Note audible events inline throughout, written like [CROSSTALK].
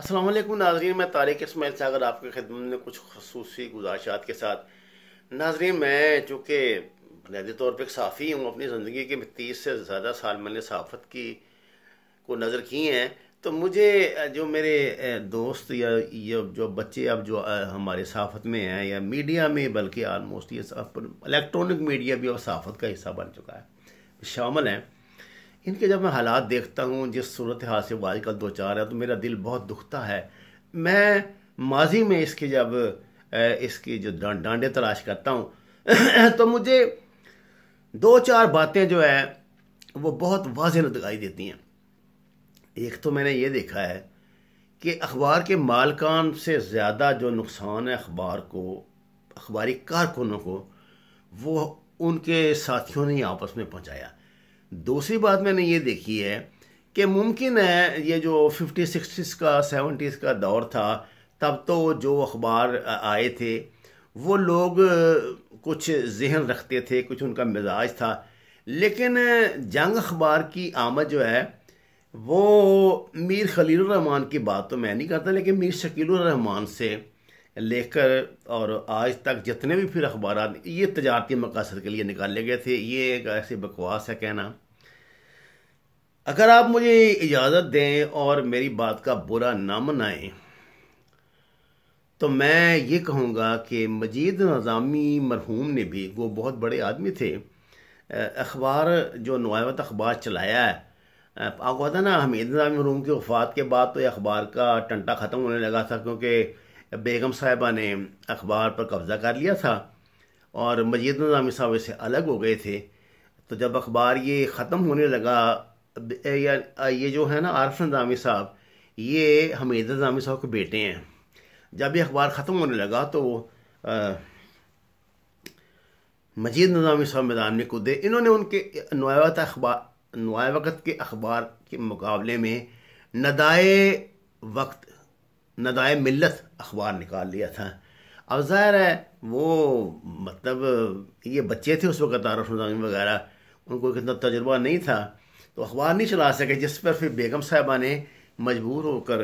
السلام علیکم ناظرین میں طارق اسماعیل ساگر آپ کے خدمت میں کچھ خصوصی گزارشات کے ساتھ ناظرین میں چونکہ بنیادی طور پہ ایک صحافی ہوں اپنی زندگی کے تیس سے زیادہ سال میں نے صحافت کی کو نظر کی ہیں تو مجھے جو میرے دوست یا جو بچے اب جو ہمارے صحافت میں ہیں یا میڈیا میں بلکہ آلموسٹ یہ الیکٹرانک میڈیا بھی اور صحافت کا حصہ بن چکا ہے شامل ہیں ان کے جب میں حالات دیکھتا ہوں جس صورت حال سے وہ آج کل دو چار ہے تو میرا دل بہت دکھتا ہے میں ماضی میں اس کی جب اس کی جو ڈانڈے تلاش کرتا ہوں [COUGHS] تو مجھے دو چار باتیں جو ہیں وہ بہت واضح دکھائی دیتی ہیں ایک تو میں نے یہ دیکھا ہے کہ اخبار کے مالکان سے زیادہ جو نقصان ہے اخبار کو اخباری کارکنوں کو وہ ان کے ساتھیوں نے آپس میں پہنچایا دوسری بات میں نے یہ دیکھی ہے کہ ممکن ہے یہ جو ففٹی سکسٹیز کا سیونٹیز کا دور تھا تب تو جو اخبار آئے تھے وہ لوگ کچھ ذہن رکھتے تھے کچھ ان کا مزاج تھا لیکن جنگ اخبار کی آمد جو ہے وہ میر خلیل الرحمان کی بات تو میں نہیں کرتا لیکن میر شکیل الرحمان سے لے کر اور آج تک جتنے بھی پھر اخبارات یہ تجارتی مقاصد کے لیے نکالے گئے تھے یہ ایک ایسی بکواس ہے کہنا اگر آپ مجھے اجازت دیں اور میری بات کا برا نہ منائیں تو میں یہ کہوں گا کہ مجید نظامی مرحوم نے بھی وہ بہت بڑے آدمی تھے اخبار جو نوائیوت اخبار چلایا ہے آپ کو پتا نا حمید نظامی مرحوم کی وفات کے بعد تو یہ اخبار کا ٹنٹا ختم ہونے لگا تھا کیونکہ بیگم صاحبہ نے اخبار پر قبضہ کر لیا تھا اور مجید نظامی صاحب سے الگ ہو گئے تھے تو جب اخبار یہ ختم ہونے لگا یہ جو ہے نا عارف نظامی صاحب یہ حمید نظامی صاحب کے بیٹے ہیں جب یہ اخبار ختم ہونے لگا تو مجید نظامی صاحب میدان میں کودے انہوں نے ان کے نوائے وقت اخبار نوائے وقت کے اخبار کے مقابلے میں ندائے وقت ندائے ملت اخبار نکال لیا تھا اب ظاہر ہے وہ مطلب یہ بچے تھے اس وقت عارف نظامی وغیرہ ان کو کتنا تجربہ نہیں تھا تو اخبار نہیں چلا سکے جس پر پھر بیگم صاحبہ نے مجبور ہو کر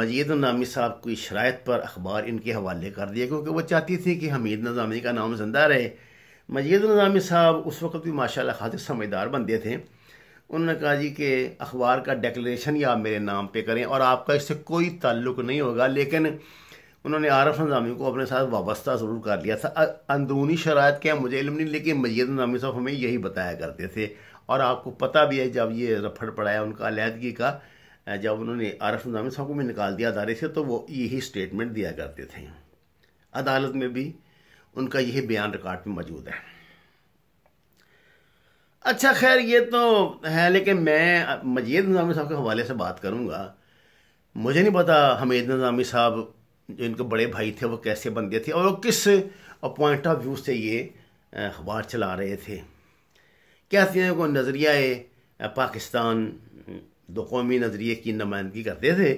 مجید النامی صاحب کی شرائط پر اخبار ان کے حوالے کر دیا کیونکہ وہ چاہتی تھی کہ حمید نظامی کا نام زندہ رہے مجید النظامی صاحب اس وقت بھی ماشاء اللہ خاطر سمجھدار بندے تھے انہوں نے کہا جی کہ اخبار کا ڈیکلیریشن ہی آپ میرے نام پہ کریں اور آپ کا اس سے کوئی تعلق نہیں ہوگا لیکن انہوں نے عارف نظامی کو اپنے ساتھ وابستہ ضرور کر لیا تھا اندرونی شرائط کیا مجھے علم نہیں لیکن مجید نظامی صاحب ہمیں یہی بتایا کرتے تھے اور آپ کو پتہ بھی ہے جب یہ رفڑ پڑا ہے ان کا علیحدگی کا جب انہوں نے عارف نظامی صاحب کو میں نکال دیا ادارے سے تو وہ یہی اسٹیٹمنٹ دیا کرتے تھے عدالت میں بھی ان کا یہی بیان ریکارڈ میں موجود ہے اچھا خیر یہ تو ہے لیکن میں مجید نظامی صاحب کے حوالے سے بات کروں گا مجھے نہیں پتا حمید نظامی صاحب جو ان کے بڑے بھائی تھے وہ کیسے بندے تھے اور وہ کس پوائنٹ آف ویو سے یہ اخبار چلا رہے تھے کیا ہیں وہ نظریہ پاکستان دو قومی نظریے کی نمائندگی کرتے تھے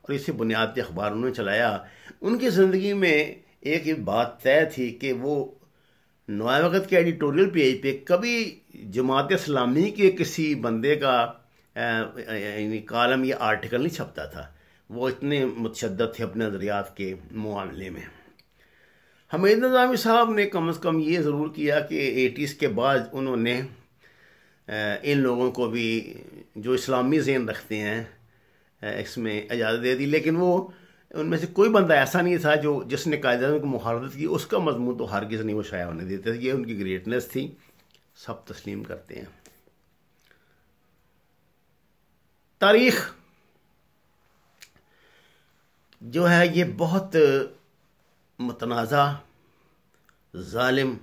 اور اسے بنیاد کے اخبار انہوں نے چلایا ان کی زندگی میں ایک بات طے تھی کہ وہ نوائے وقت کے ایڈیٹوریل پیج پہ کبھی جماعت اسلامی کے کسی بندے کا یعنی کالم یا آرٹیکل نہیں چھپتا تھا وہ اتنے متشدد تھے اپنے نظریات کے معاملے میں حمید نظامی صاحب نے کم از کم یہ ضرور کیا کہ ایٹیز کے بعد انہوں نے ان لوگوں کو بھی جو اسلامی ذہن رکھتے ہیں اس میں اجازت دے دی لیکن وہ ان میں سے کوئی بندہ ایسا نہیں تھا جو جس نے قائد اعظم کو مہارت کی اس کا مضمون تو ہرگز نہیں وہ شائع ہونے دیتے تھے یہ ان کی گریٹنس تھی سب تسلیم کرتے ہیں تاریخ جو ہے یہ بہت متنازع ظالم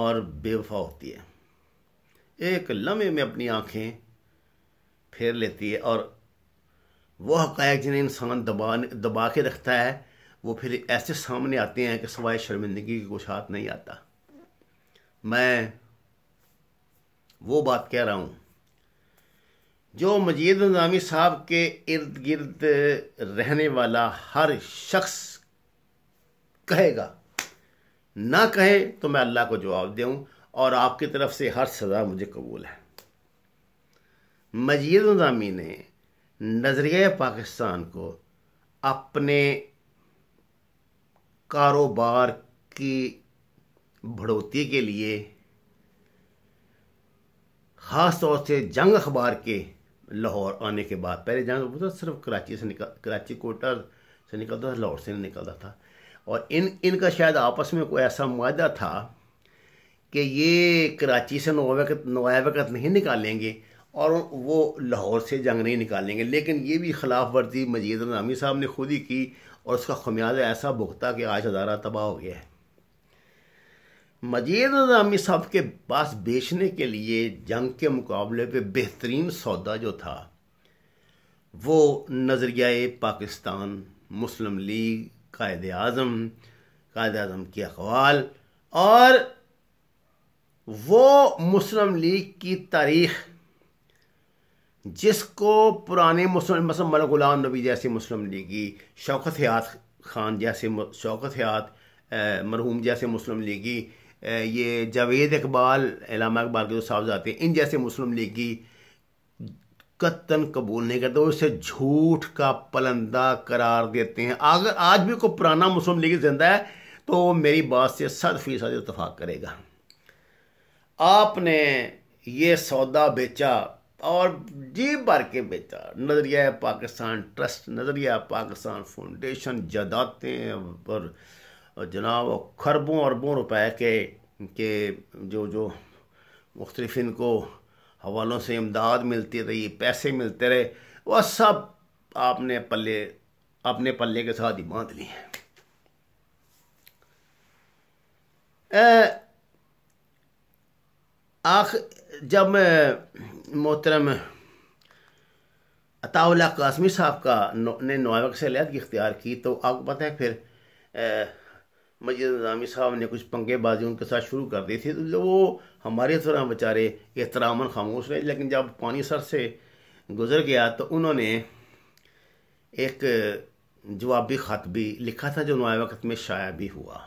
اور بے وفا ہوتی ہے ایک لمحے میں اپنی آنکھیں پھیر لیتی ہے اور وہ حقائق جنہیں انسان دبا دبا کے رکھتا ہے وہ پھر ایسے سامنے آتے ہیں کہ سوائے شرمندگی کی کچھ ہاتھ نہیں آتا میں وہ بات کہہ رہا ہوں جو مجید نظامی صاحب کے ارد گرد رہنے والا ہر شخص کہے گا نہ کہے تو میں اللہ کو جواب دوں اور آپ کی طرف سے ہر سزا مجھے قبول ہے مجید نظامی نے نظریہ پاکستان کو اپنے کاروبار کی بڑھوتی کے لیے خاص طور سے جنگ اخبار کے لاہور آنے کے بعد پہلے جنگ تھا صرف کراچی سے نکل کراچی کوٹر سے نکلتا تھا لاہور سے نہیں نکلتا تھا اور ان ان کا شاید آپس میں کوئی ایسا معاہدہ تھا کہ یہ کراچی سے نوائے وقت نہیں نکالیں گے اور وہ لاہور سے جنگ نہیں نکالیں گے لیکن یہ بھی خلاف ورزی مجید نامی صاحب نے خود ہی کی اور اس کا خمیاز ایسا بھگتا کہ آج ہزارہ تباہ ہو گیا ہے مجید نامی صاحب کے پاس بیچنے کے لیے جنگ کے مقابلے پہ بہترین سودا جو تھا وہ نظریہ پاکستان مسلم لیگ قائد اعظم قائد اعظم کے اقوال اور وہ مسلم لیگ کی تاریخ جس کو پرانے مسلم مسلم مل غلام نبی جیسے مسلم لیگی شوکت حیات خان جیسے شوکت حیات مرحوم جیسے مسلم لیگی یہ جاوید اقبال علامہ اقبال کے جو صاحب ہیں ان جیسے مسلم لیگی قطن قبول نہیں کرتے اسے جھوٹ کا پلندہ قرار دیتے ہیں اگر آج بھی کوئی پرانا مسلم لیگ زندہ ہے تو میری بات سے صد فیصد اتفاق کرے گا آپ نے یہ سودا بیچا اور جی بھر کے بیچا نظریہ پاکستان ٹرسٹ نظریہ پاکستان فاؤنڈیشن جداتیں پر جناب خربوں اربوں روپے کے جو جو مختلف ان کو حوالوں سے امداد ملتی رہی پیسے ملتے رہے وہ سب آپ نے پلے اپنے پلے کے ساتھ ہی باندھ لی آخ جب محترم عطا اللہ قاسمی صاحب کا نے نعائے وقت سے علیحدگی اختیار کی تو آپ کو پتہ ہے پھر مجید نظامی صاحب نے کچھ پنگے بازی ان کے ساتھ شروع کر دی تھی تو وہ ہمارے طرح بچارے احتراماً خاموش رہے لیکن جب پانی سر سے گزر گیا تو انہوں نے ایک جوابی خط بھی لکھا تھا جو نوائے وقت میں شائع بھی ہوا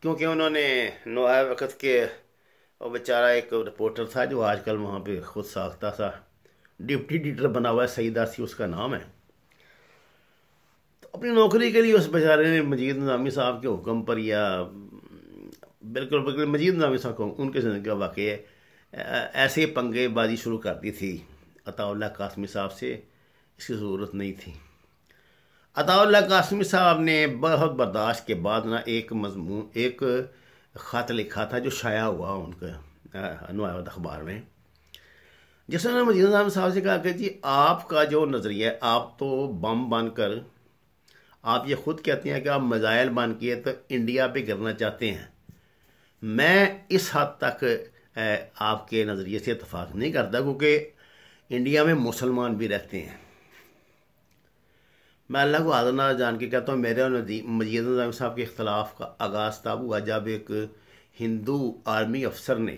کیونکہ انہوں نے نوائے وقت کے اور بیچارہ ایک رپورٹر تھا جو آج کل وہاں پہ خود ساختہ تھا ڈپٹی ڈیٹر بنا ہوا ہے سعید سی اس کا نام ہے تو اپنی نوکری کے لیے اس بیچارے نے مجید نظامی صاحب کے حکم پر یا بالکل بالکل مجید نظامی صاحب کو ان کے زندگی کا واقعہ ہے ایسے پنگے بازی شروع کر دی تھی عطا اللہ قاسمی صاحب سے اس کی ضرورت نہیں تھی عطا اللہ قاسمی صاحب نے بہت برداشت کے بعد نہ ایک مضمون ایک خط لکھا تھا جو شائع ہوا ان کے نوایات اخبار میں جس نے مجید اعظم صاحب سے کہا کہ جی آپ کا جو نظریہ ہے آپ تو بم بن کر آپ یہ خود کہتے ہیں کہ آپ میزائل بن کے تو انڈیا پہ گرنا چاہتے ہیں میں اس حد تک آپ کے نظریے سے اتفاق نہیں کرتا کیونکہ انڈیا میں مسلمان بھی رہتے ہیں میں اللہ کو آزر نہ جان کے کہتا ہوں میرے اور مجید نظام صاحب کے اختلاف کا آغاز تاب ہوا جب ایک ہندو آرمی افسر نے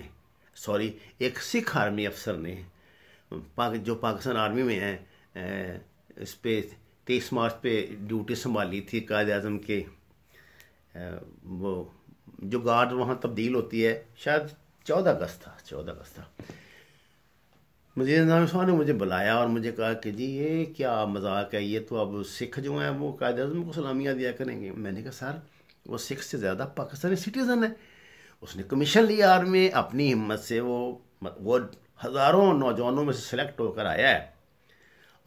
سوری ایک سکھ آرمی افسر نے جو پاکستان آرمی میں ہیں اس پہ تیس مارچ پہ ڈیوٹی سنبھالی تھی قائد اعظم کے وہ جو گارڈ وہاں تبدیل ہوتی ہے شاید چودہ اگست تھا چودہ اگست تھا مجھے نظام صاحب نے مجھے بلایا اور مجھے کہا کہ جی یہ کیا مذاق ہے یہ تو اب سکھ جو ہیں وہ قائد اعظم کو سلامیہ دیا کریں گے میں نے کہا سر وہ سکھ سے زیادہ پاکستانی سٹیزن ہے اس نے کمیشن لیا آرمی اپنی ہمت سے وہ وہ ہزاروں نوجوانوں میں سے سلیکٹ ہو کر آیا ہے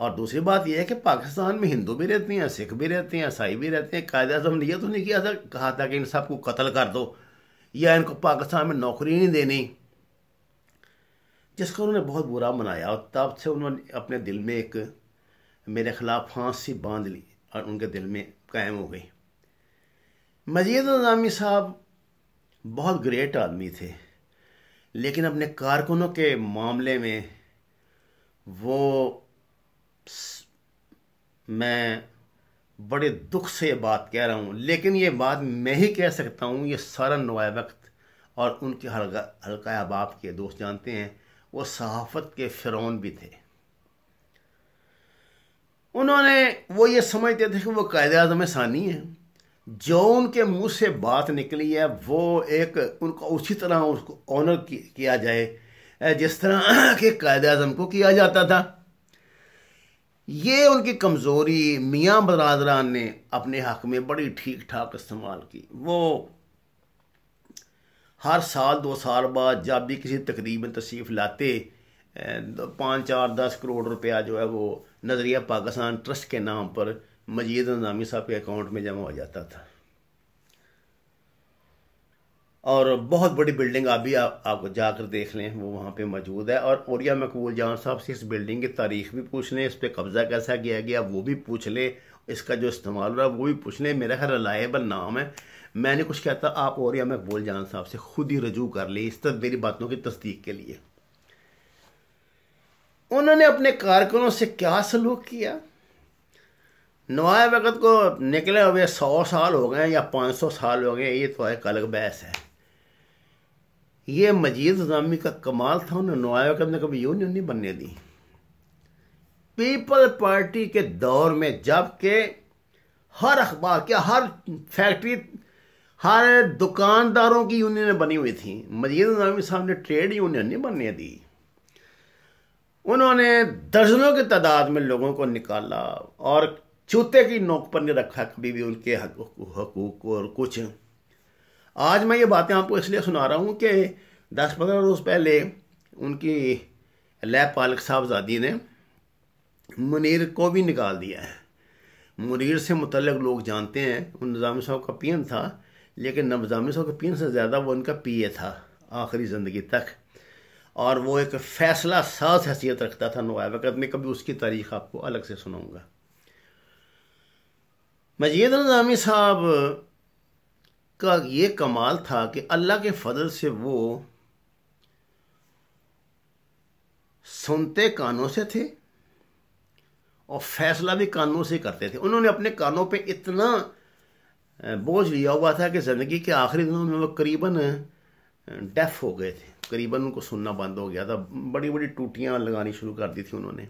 اور دوسری بات یہ ہے کہ پاکستان میں ہندو بھی رہتے ہیں سکھ بھی رہتے ہیں عیسائی بھی رہتے ہیں قائد اعظم نے یہ تو نہیں کیا تھا کہا تھا کہ ان سب کو قتل کر دو یا ان کو پاکستان میں نوکری نہیں دینی جس کو انہوں نے بہت برا منایا اور تب سے انہوں نے اپنے دل میں ایک میرے خلاف پھانسی باندھ لی اور ان کے دل میں قائم ہو گئی مجید نظامی صاحب بہت گریٹ آدمی تھے لیکن اپنے کارکنوں کے معاملے میں وہ میں بڑے دکھ سے یہ بات کہہ رہا ہوں لیکن یہ بات میں ہی کہہ سکتا ہوں یہ سارا نوائے وقت اور ان کے حلقہ حلقا باپ کے دوست جانتے ہیں وہ صحافت کے فرعون بھی تھے انہوں نے وہ یہ سمجھتے تھے کہ وہ قائد اعظم ثانی ہیں جو ان کے منہ سے بات نکلی ہے وہ ایک ان کو اسی طرح اس کو آنر کیا جائے جس طرح کہ قائد اعظم کو کیا جاتا تھا یہ ان کی کمزوری میاں برادران نے اپنے حق میں بڑی ٹھیک ٹھاک استعمال کی وہ ہر سال دو سال بعد جب بھی کسی تقریب میں تصریف لاتے پانچ چار دس کروڑ روپیہ جو ہے وہ نظریہ پاکستان ٹرسٹ کے نام پر مجید نظامی صاحب کے اکاؤنٹ میں جمع ہو جاتا تھا اور بہت بڑی بلڈنگ آپ بھی آپ کو جا کر دیکھ لیں وہ وہاں پہ موجود ہے اور اوریا مقبول جان صاحب سے اس بلڈنگ کی تاریخ بھی پوچھ لیں اس پہ قبضہ کیسا کیا گیا وہ بھی پوچھ لیں اس کا جو استعمال رہا وہ بھی پوچھ لیں میرا خیال رلائیبل نام ہے میں نے کچھ کہتا آپ اور یا میں بول جان صاحب سے خود ہی رجوع کر لی اس طرح میری باتوں کی تصدیق کے لیے انہوں نے اپنے کارکنوں سے کیا سلوک کیا نوائے وقت کو نکلے ہوئے سو سال ہو گئے یا پانچ سو سال ہو گئے یہ تو ایک الگ بحث ہے یہ مجید نامی کا کمال تھا انہوں نے نوائے وقت نے کبھی یونین نہیں بننے دی پیپل پارٹی کے دور میں جب کہ ہر اخبار کیا ہر فیکٹری ہر دکانداروں کی یونینیں بنی ہوئی تھیں مجید نظامی صاحب نے ٹریڈ یونین نہیں بننے دی انہوں نے درجنوں کی تعداد میں لوگوں کو نکالا اور چوتے کی نوک پر نہیں رکھا کبھی بھی ان کے حقوق اور کچھ آج میں یہ باتیں آپ کو اس لیے سنا رہا ہوں کہ دس پندرہ روز پہلے ان کی لیب پالک صاحب زادی نے منیر کو بھی نکال دیا ہے منیر سے متعلق لوگ جانتے ہیں ان نظام صاحب کا پین تھا لیکن نبظام سو کے پین سے زیادہ وہ ان کا پیے تھا آخری زندگی تک اور وہ ایک فیصلہ ساز حیثیت رکھتا تھا نوائے وقت میں کبھی اس کی تاریخ آپ کو الگ سے سناؤں گا مجید الزامی صاحب کا یہ کمال تھا کہ اللہ کے فضل سے وہ سنتے کانوں سے تھے اور فیصلہ بھی کانوں سے کرتے تھے انہوں نے اپنے کانوں پہ اتنا بوجھ لیا ہوا تھا کہ زندگی کے آخری دنوں میں وہ قریباً ڈیف ہو گئے تھے قریباً ان کو سننا بند ہو گیا تھا بڑی بڑی ٹوٹیاں لگانی شروع کر دی تھی انہوں نے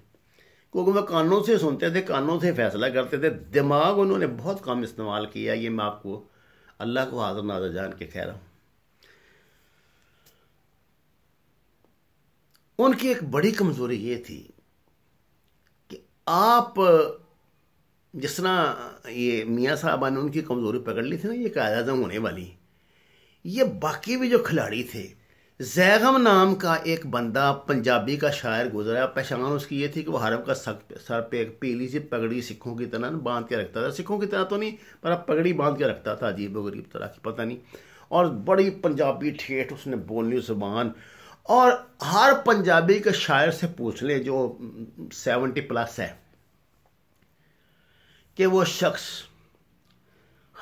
کیونکہ وہ کانوں سے سنتے تھے کانوں سے فیصلہ کرتے تھے دماغ انہوں نے بہت کم استعمال کیا یہ میں آپ کو اللہ کو حاضر نازر جان کے کہہ رہا ہوں ان کی ایک بڑی کمزوری یہ تھی کہ آپ جس طرح یہ میاں صاحبہ نے ان کی کمزوری پکڑ لی تھی نا یہ قائد اعظم ہونے والی یہ باقی بھی جو کھلاڑی تھے زیغم نام کا ایک بندہ پنجابی کا شاعر گزرا پہچان اس کی یہ تھی کہ وہ حرب کا سکھ سر پہ ایک پیلی سی پگڑی سکھوں کی طرح باندھ کے رکھتا تھا سکھوں کی طرح تو نہیں پر اب پگڑی باندھ کے رکھتا تھا عجیب و غریب طرح کی پتہ نہیں اور بڑی پنجابی ٹھیٹ اس نے بولنی زبان اور ہر پنجابی کے شاعر سے پوچھ لیں جو سیونٹی پلس ہے کہ وہ شخص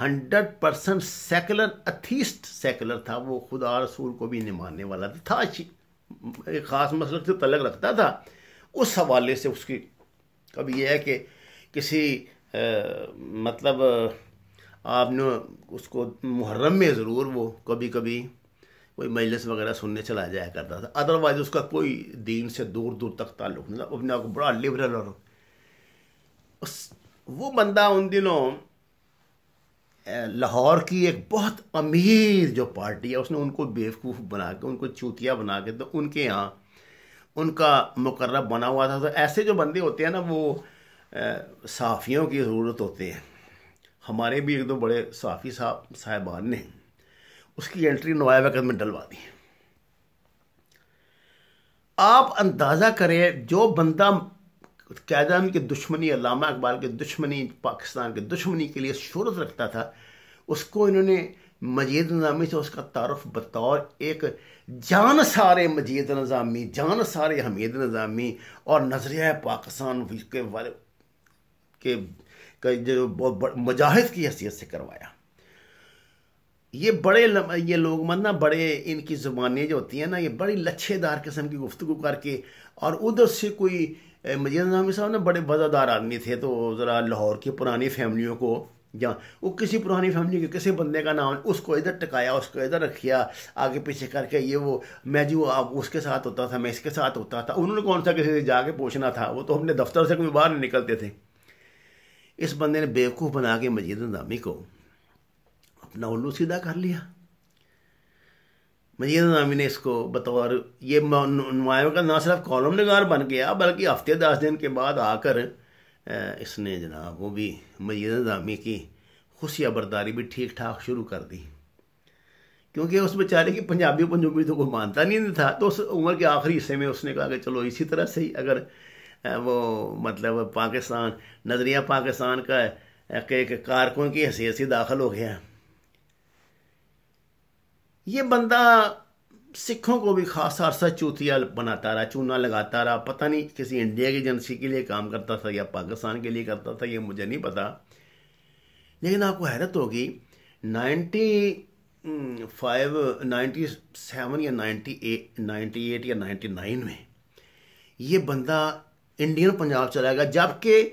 hundred percent secular atheist secular تھا وہ خدا رسول کو بھی نہیں ماننے والا تھا ایک خاص مسئلہ سے تعلق رکھتا تھا اس حوالے سے اس کی کبھی یہ ہے کہ کسی مطلب آپ نے اس کو محرم میں ضرور وہ کبھی کبھی کوئی مجلس وغیرہ سننے چلا جایا کرتا تھا ادروائز اس کا کوئی دین سے دور دور تک تعلق نہیں تھا اپنے آپ کو بڑا لبرل اور اس وہ بندہ ان دنوں لاہور کی ایک بہت امیر جو پارٹی ہے اس نے ان کو بیوقوف بنا کے ان کو چوتیا بنا کے تو ان کے یہاں ان کا مقرب بنا ہوا تھا تو ایسے جو بندے ہوتے ہیں نا وہ صحافیوں کی ضرورت ہوتے ہیں ہمارے بھی ایک دو بڑے صحافی صاحب صاحبان نے اس کی انٹری وقت میں ڈلوا دی آپ اندازہ کریں جو بندہ اس قیدان کے دشمنی علامہ اقبال کے دشمنی پاکستان کے دشمنی کے لیے شورت رکھتا تھا اس کو انہوں نے مجید نظامی سے اس کا تعارف بطور ایک جان سارے مجید نظامی جان سارے حمید نظامی اور نظریہ پاکستان کے والے کے جو مجاہد کی حیثیت سے کروایا یہ بڑے یہ لوگ مند نا بڑے ان کی زبانیں جو ہوتی ہیں نا یہ بڑی لچھے دار قسم کی گفتگو کر کے اور ادھر سے کوئی مجید نظامی صاحب نا بڑے وزادار آدمی تھے تو ذرا لاہور کی پرانی فیملیوں کو یا وہ کسی پرانی فیملی کے کسی بندے کا نام اس کو ادھر ٹکایا اس کو ادھر رکھیا آگے پیچھے کر کے یہ وہ میں جو آپ اس کے ساتھ ہوتا تھا میں اس کے ساتھ ہوتا تھا انہوں نے کون سا کسی سے جا کے پوچھنا تھا وہ تو اپنے دفتر سے کوئی باہر نہیں نکلتے تھے اس بندے نے بیوقوف بنا کے مجید نظامی کو اپنا الو سیدھا کر لیا نامی نے اس کو بطور یہ نمایوں کا نہ صرف کالم نگار بن گیا بلکہ ہفتے دس دن کے بعد آ کر اس نے جناب وہ بھی مجید نظامی کی خوشیہ برداری بھی ٹھیک ٹھاک شروع کر دی کیونکہ اس بیچارے کی پنجابی پنجابی تو کوئی مانتا نہیں تھا تو اس عمر کے آخری حصے میں اس نے کہا کہ چلو اسی طرح سے ہی اگر وہ مطلب پاکستان نظریہ پاکستان کا کہ کارکن کی حیثیت داخل ہو گیا یہ بندہ سکھوں کو بھی خاص عرصہ چوتیا بناتا رہا چونا لگاتا رہا پتہ نہیں کسی انڈیا کی ایجنسی کے لیے کام کرتا تھا یا پاکستان کے لیے کرتا تھا یہ مجھے نہیں پتا لیکن آپ کو حیرت ہوگی نائنٹی فائیو نائنٹی سیون یا نائنٹی ایٹ نائنٹی ایٹ یا نائنٹی نائن میں یہ بندہ انڈین پنجاب چلا گیا جبکہ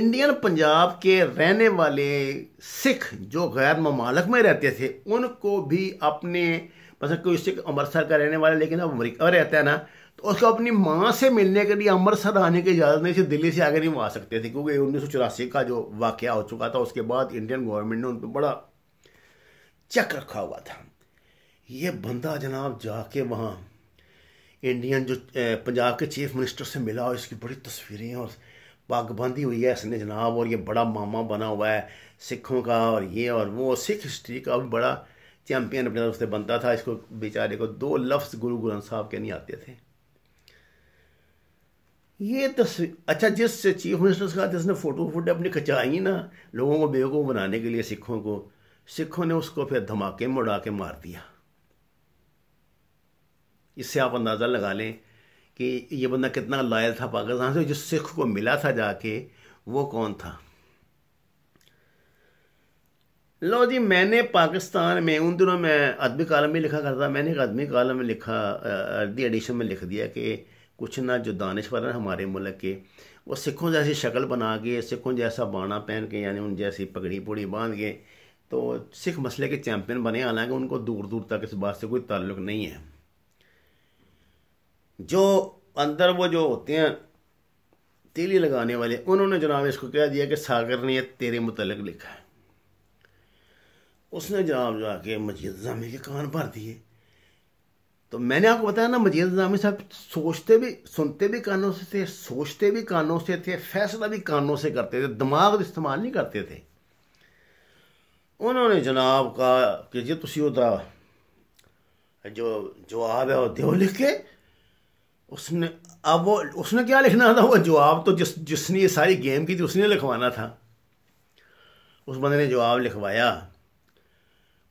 انڈین پنجاب کے رہنے والے سکھ جو غیر ممالک میں رہتے تھے ان کو بھی اپنے مثلا کوئی سکھ امرتسر کا رہنے والا لیکن اب امریکہ رہتا ہے نا تو اس کو اپنی ماں سے ملنے کے لیے امرتسر آنے کی اجازت نہیں دلی سے آگے نہیں وہ آ سکتے تھے کیونکہ انیس سو چوراسی کا جو واقعہ ہو چکا تھا اس کے بعد انڈین گورنمنٹ نے ان پہ بڑا چک رکھا ہوا تھا یہ بندہ جناب جا کے وہاں انڈین جو پنجاب کے چیف منسٹر سے ملا اور اس کی بڑی تصویریں اور پگ باندھی ہوئی ہے اس نے جناب اور یہ بڑا ماما بنا ہوا ہے سکھوں کا اور یہ اور وہ سکھ ہسٹری کا بھی بڑا چیمپئن اپنے طرف سے بنتا تھا اس کو بیچارے کو دو لفظ گرو گرنتھ صاحب کے نہیں آتے تھے یہ تصویر اچھا جس سے چیف منسٹر کا جس نے فوٹو فوٹو اپنی کھچائی نا لوگوں کو بیوقوف بنانے کے لیے سکھوں کو سکھوں نے اس کو پھر دھماکے مڑا کے مار دیا اس سے آپ اندازہ لگا لیں کہ یہ بندہ کتنا لائل تھا پاکستان سے جو سکھ کو ملا تھا جا کے وہ کون تھا لو جی میں نے پاکستان میں ان دنوں میں ادبی کالم میں لکھا کرتا میں نے ادبی کالم میں لکھا اردی ایڈیشن میں لکھ دیا کہ کچھ نہ جو دانشور ہمارے ملک کے وہ سکھوں جیسی شکل بنا کے سکھوں جیسا بانا پہن کے یعنی ان جیسی پگڑی پوڑی باندھ کے تو سکھ مسئلے کے چیمپئن بنے حالانکہ ان کو دور دور تک اس بات سے کوئی تعلق نہیں ہے جو اندر وہ جو ہوتے ہیں تیلی لگانے والے انہوں نے جناب اس کو کہہ دیا کہ ساگر نے یہ تیرے متعلق لکھا ہے اس نے جناب جا کے مجید کے کان بھر دیے تو میں نے آپ کو بتایا نا مجید ازامی صاحب سوچتے بھی سنتے بھی کانوں سے تھے سوچتے بھی کانوں سے تھے فیصلہ بھی کانوں سے کرتے تھے دماغ استعمال نہیں کرتے تھے انہوں نے جناب کہا کہ جی تسی ادھر جو جواب ہے وہ دیو لکھ کے اس نے اب وہ اس نے کیا لکھنا تھا وہ جواب تو جس جس نے یہ ساری گیم کی تھی اس نے لکھوانا تھا اس بندے نے جواب لکھوایا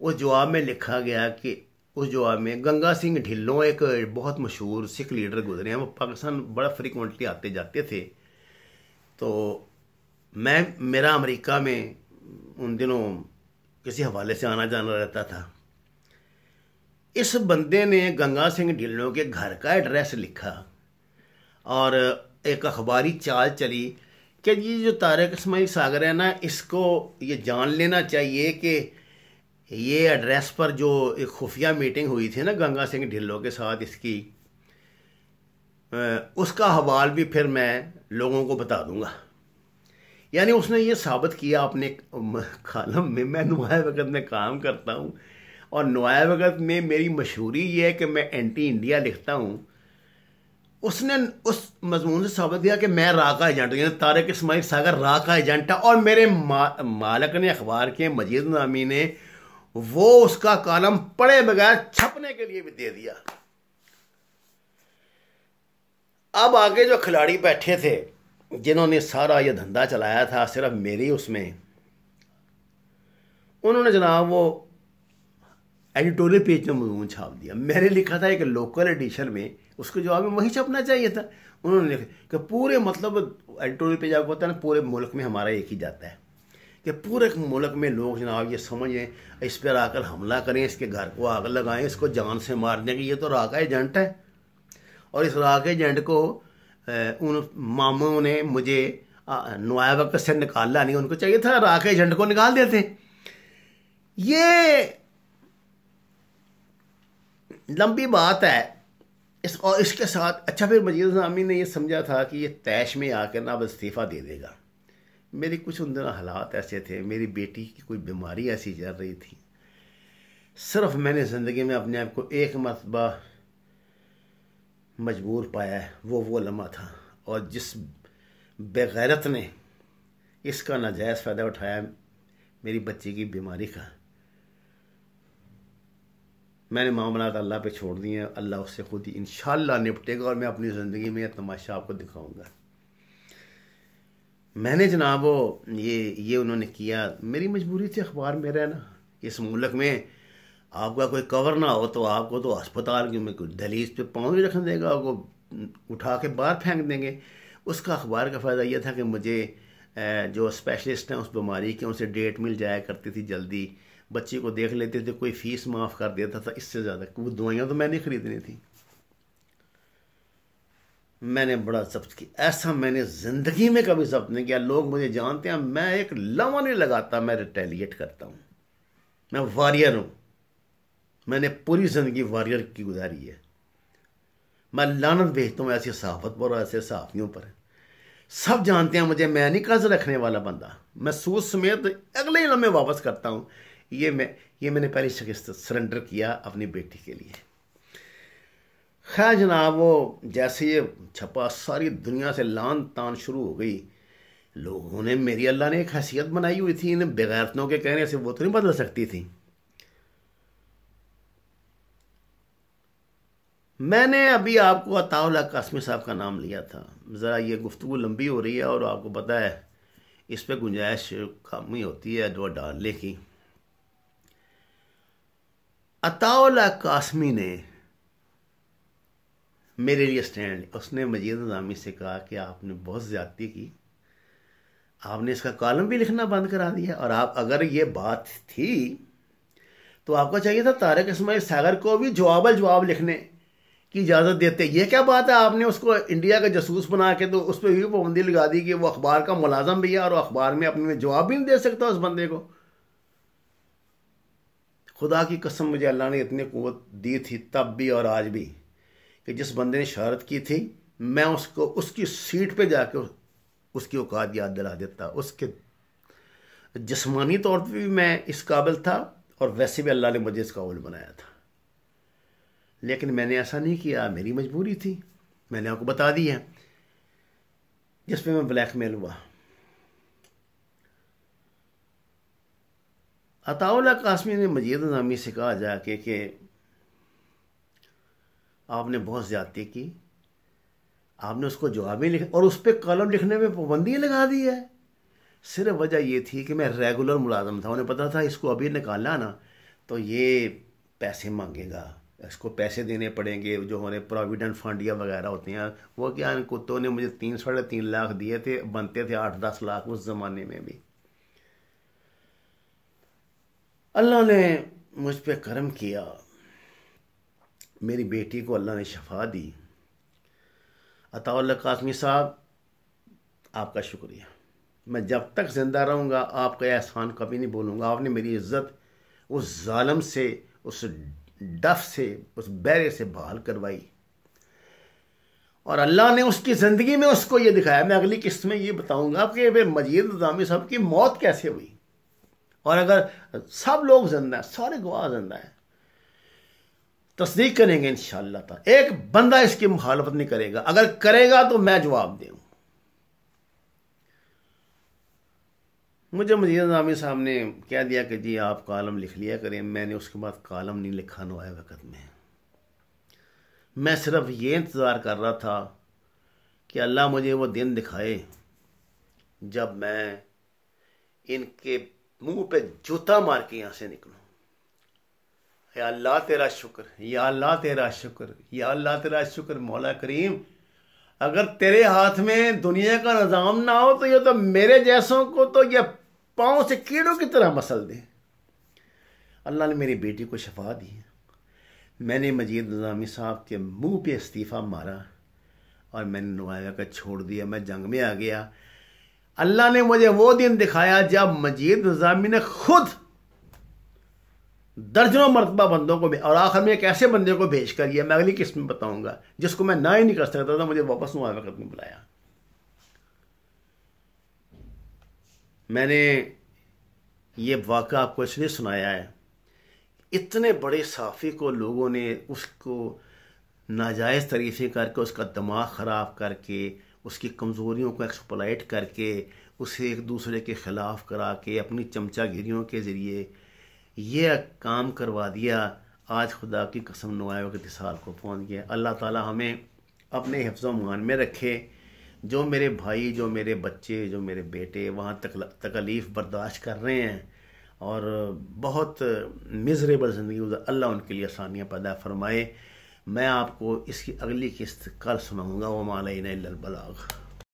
اس جواب میں لکھا گیا کہ اس جواب میں گنگا سنگھ ڈھلوں ایک بہت مشہور سکھ لیڈر گزرے ہیں وہ پاکستان بڑا فریکوینٹلی آتے جاتے تھے تو میں میرا امریکہ میں ان دنوں کسی حوالے سے آنا جانا رہتا تھا اس بندے نے گنگا سنگھ ڈھلو کے گھر کا ایڈریس لکھا اور ایک اخباری چال چلی کہ یہ جو تارک اسمائی ساگر ہے نا اس کو یہ جان لینا چاہیے کہ یہ ایڈریس پر جو ایک خفیہ میٹنگ ہوئی تھی نا گنگا سنگھ ڈھلو کے ساتھ اس کی اس کا حوال بھی پھر میں لوگوں کو بتا دوں گا یعنی اس نے یہ ثابت کیا اپنے کالم میں میں نمایاں وقت میں کام کرتا ہوں اور نوائے وقت میں میری مشہوری یہ ہے کہ میں اینٹی انڈیا لکھتا ہوں اس نے اس مضمون سے ثابت دیا کہ میں را کا ایجنٹ ہوں یعنی تارک اسماعیل ساگر راہ کا ایجنٹ ہے اور میرے مالک نے اخبار کے مجید نامی نے وہ اس کا کالم پڑے بغیر چھپنے کے لیے بھی دے دیا اب آگے جو کھلاڑی بیٹھے تھے جنہوں نے سارا یہ دھندا چلایا تھا صرف میری اس میں انہوں نے جناب وہ ایڈیٹوریل پیج میں مضمون چھاپ دیا میں نے لکھا تھا ایک لوکل ایڈیشن میں اس کو جواب میں وہیں چھپنا چاہیے تھا انہوں نے لکھا کہ پورے مطلب ایڈیٹوریل پیج آپ کو کہتا ہے نا پورے ملک میں ہمارا ایک ہی جاتا ہے کہ پورے ملک میں لوگ جناب یہ سمجھیں اس پر آ کر حملہ کریں اس کے گھر کو آگ لگائیں اس کو جان سے مارنے کی یہ تو راکا ایجنٹ ہے اور اس راک ایجنٹ کو ان ماموں نے مجھے وقت سے نکالنا نہیں ان کو چاہیے تھا راک ایجنٹ کو نکال دیتے یہ لمبی بات ہے اس اور اس کے ساتھ اچھا پھر مجید الزامی نے یہ سمجھا تھا کہ یہ تیش میں آ کے نا اب استعفیٰ دے دے گا میری کچھ ان دنوں حالات ایسے تھے میری بیٹی کی کوئی بیماری ایسی چل رہی تھی صرف میں نے زندگی میں اپنے آپ کو ایک مرتبہ مجبور پایا ہے وہ وہ لمحہ تھا اور جس بغیرت نے اس کا ناجائز فائدہ اٹھایا میری بچی کی بیماری کا میں نے معاملات اللہ پہ چھوڑ دیے ہیں اللہ اس سے خود ہی انشاءاللہ نپٹے گا اور میں اپنی زندگی میں یہ تماشا آپ کو دکھاؤں گا میں نے جناب وہ یہ انہوں نے کیا میری مجبوری تھی اخبار میں رہنا اس ملک میں آپ کا کوئی کور نہ ہو تو آپ کو تو اسپتال کی میں کوئی دہلیز پہ پاؤں بھی رکھنے دے گا آپ کو اٹھا کے باہر پھینک دیں گے اس کا اخبار کا فائدہ یہ تھا کہ مجھے جو اسپیشلسٹ ہیں اس بیماری کے ان سے ڈیٹ مل جایا کرتی تھی جلدی بچی کو دیکھ لیتے تھے کوئی فیس معاف کر دیتا تھا اس سے زیادہ وہ دوائیاں تو میں نے خریدنی تھی میں نے بڑا ضبط کیا ایسا میں نے زندگی میں کبھی ضبط نہیں کیا لوگ مجھے جانتے ہیں میں ایک نہیں لگاتا میں ریٹیلیٹ کرتا ہوں میں واریئر ہوں میں نے پوری زندگی واریئر کی گزاری ہے میں لانت بھیجتا ہوں ایسی صحافت پر ایسے صحافیوں پر سب جانتے ہیں مجھے میں نہیں قرض رکھنے والا بندہ میں سوچ سمیت اگلے ہی لمے واپس کرتا ہوں یہ میں یہ میں نے پہلی شکست سرنڈر کیا اپنی بیٹی کے لیے خیر جناب وہ جیسے یہ چھپا ساری دنیا سے لان تان شروع ہو گئی لوگوں نے میری اللہ نے ایک حیثیت بنائی ہوئی تھی انہیں بغیرتوں کے کہنے سے وہ تو نہیں بدل سکتی تھی میں نے ابھی آپ کو عطا اللہ قاسمی صاحب کا نام لیا تھا ذرا یہ گفتگو لمبی ہو رہی ہے اور آپ کو پتا ہے اس پہ گنجائش کم ہی ہوتی ہے دعا ڈالنے کی اطاولہ قاسمی نے میرے لیے اسٹینڈ اس نے مجید نظامی سے کہا کہ آپ نے بہت زیادتی کی آپ نے اس کا کالم بھی لکھنا بند کرا دیا اور آپ اگر یہ بات تھی تو آپ کو چاہیے تھا تارک اسماعیل ساگر کو بھی جواب جواب لکھنے کی اجازت دیتے یہ کیا بات ہے آپ نے اس کو انڈیا کا جسوس بنا کے تو اس پہ بھی پابندی لگا دی کہ وہ اخبار کا ملازم بھی ہے اور اخبار میں اپنے جواب بھی نہیں دے سکتا اس بندے کو خدا کی قسم مجھے اللہ نے اتنی قوت دی تھی تب بھی اور آج بھی کہ جس بندے نے شہرت کی تھی میں اس کو اس کی سیٹ پہ جا کے اس کی اوقات یاد دلا دیتا اس کے جسمانی طور پہ بھی میں اس قابل تھا اور ویسے بھی اللہ نے مجھے اس قابل بنایا تھا لیکن میں نے ایسا نہیں کیا میری مجبوری تھی میں نے آپ کو بتا دی ہے جس پہ میں بلیک میل ہوا عطاء اللہ قاسمی نے مجید نامی سے کہا جا کے کہ آپ نے بہت زیادتی کی آپ نے اس کو جوابی لکھا اور اس پہ کالم لکھنے میں پابندی لگا دی ہے صرف وجہ یہ تھی کہ میں ریگولر ملازم تھا انہیں پتا تھا اس کو ابھی نکالا نا تو یہ پیسے مانگے گا اس کو پیسے دینے پڑیں گے جو ہمارے پروویڈنٹ فنڈ یا وغیرہ ہوتے ہیں وہ کیا ان کتوں نے مجھے تین ساڑھے تین لاکھ دیے تھے بنتے تھے آٹھ دس لاکھ اس زمانے میں بھی اللہ نے مجھ پہ کرم کیا میری بیٹی کو اللہ نے شفا دی عطا اللہ قاسمی صاحب آپ کا شکریہ میں جب تک زندہ رہوں گا آپ کا احسان کبھی نہیں بولوں گا آپ نے میری عزت اس ظالم سے اس ڈف سے اس بیرے سے بحال کروائی اور اللہ نے اس کی زندگی میں اس کو یہ دکھایا میں اگلی قسط میں یہ بتاؤں گا کہ مجید نظامی صاحب کی موت کیسے ہوئی اور اگر سب لوگ زندہ ہیں سارے گواہ زندہ ہیں تصدیق کریں گے انشاءاللہ شاء ایک بندہ اس کی مخالفت نہیں کرے گا اگر کرے گا تو میں جواب دوں مجھے مزید صاحب نے کہہ دیا کہ جی آپ کالم لکھ لیا کریں میں نے اس کے بعد کالم نہیں لکھا نوائے وقت میں میں صرف یہ انتظار کر رہا تھا کہ اللہ مجھے وہ دن دکھائے جب میں ان کے منہ پہ جوتا مار کے یہاں سے نکلو یا اللہ تیرا شکر یا اللہ تیرا شکر یا اللہ تیرا شکر مولا کریم اگر تیرے ہاتھ میں دنیا کا نظام نہ ہو تو یہ تو میرے جیسوں کو تو یہ پاؤں سے کیڑوں کی طرح مسل دے اللہ نے میری بیٹی کو شفا دی میں نے مجید نظامی صاحب کے منہ پہ استعفی مارا اور میں نے نغایا کا چھوڑ دیا میں جنگ میں آ گیا اللہ نے مجھے وہ دن دکھایا جب مجید نظامی نے خود درجنوں مرتبہ بندوں کو اور آخر میں ایک ایسے بندے کو بھیج کر یہ میں اگلی قسم میں بتاؤں گا جس کو میں نہ ہی نہیں کر سکتا تھا مجھے واپس نوائے وقت میں بلایا میں نے یہ واقعہ آپ کو اس لیے سنایا ہے اتنے بڑے صحافی کو لوگوں نے اس کو ناجائز طریقے کر کے اس کا دماغ خراب کر کے اس کی کمزوریوں کو ایکسپلائٹ کر کے اسے ایک دوسرے کے خلاف کرا کے اپنی چمچہ گیریوں کے ذریعے یہ کام کروا دیا آج خدا کی قسم نوائے کے تثار کو پہنچ گیا اللہ تعالیٰ ہمیں اپنے حفظ و مان میں رکھے جو میرے بھائی جو میرے بچے جو میرے بیٹے وہاں تکلیف برداشت کر رہے ہیں اور بہت مزریبل زندگی اللہ ان کے لیے آسانیاں پیدا فرمائے میں آپ کو اس کی اگلی قسط کل سناؤں گا وہ مالین اللہ